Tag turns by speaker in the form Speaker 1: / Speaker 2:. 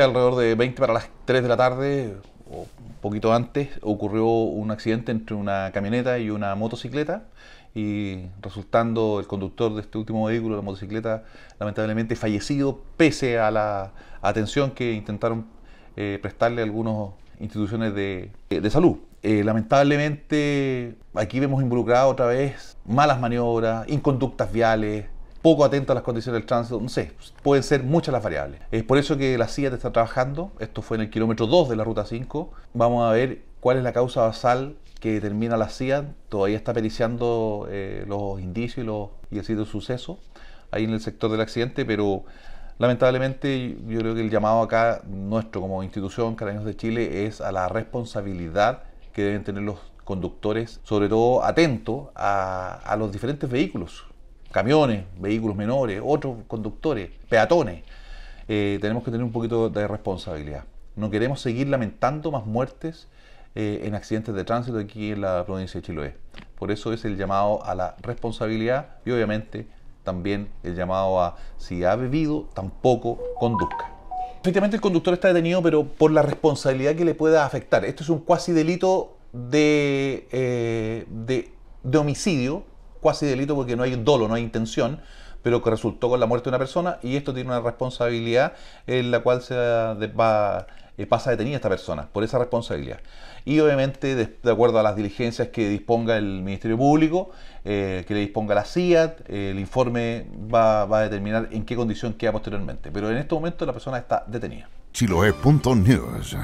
Speaker 1: Alrededor de 20 para las 3 de la tarde, o un poquito antes, ocurrió un accidente entre una camioneta y una motocicleta y resultando el conductor de este último vehículo, la motocicleta, lamentablemente fallecido, pese a la atención que intentaron eh, prestarle algunas instituciones de, salud. Eh, lamentablemente aquí vemos involucrado otra vez malas maniobras, inconductas viales, poco atento a las condiciones del tránsito, no sé, pueden ser muchas las variables. Es por eso que la CIA está trabajando, esto fue en el kilómetro 2 de la ruta 5, vamos a ver cuál es la causa basal que determina la CIA, todavía está periciando eh, los indicios y, los, y el sitio suceso ahí en el sector del accidente, pero lamentablemente yo creo que el llamado acá nuestro como institución Carabineros de Chile es a la responsabilidad que deben tener los conductores, sobre todo atentos a los diferentes vehículos camiones, vehículos menores, otros conductores, peatones. Eh, tenemos que tener un poquito de responsabilidad. No queremos seguir lamentando más muertes eh, en accidentes de tránsito aquí en la provincia de Chiloé. Por eso es el llamado a la responsabilidad y obviamente también el llamado a si ha bebido, tampoco conduzca. Efectivamente el conductor está detenido, pero por la responsabilidad que le pueda afectar. Esto es un cuasi delito eh, de, de homicidio casi delito porque no hay dolo, no hay intención, pero que resultó con la muerte de una persona y esto tiene una responsabilidad en la cual se va, eh, pasa detenida esta persona por esa responsabilidad. Y obviamente, de, acuerdo a las diligencias que disponga el Ministerio Público, eh, que le disponga la CIA, eh, el informe va, va a determinar en qué condición queda posteriormente. Pero en este momento la persona está detenida. Chiloé.news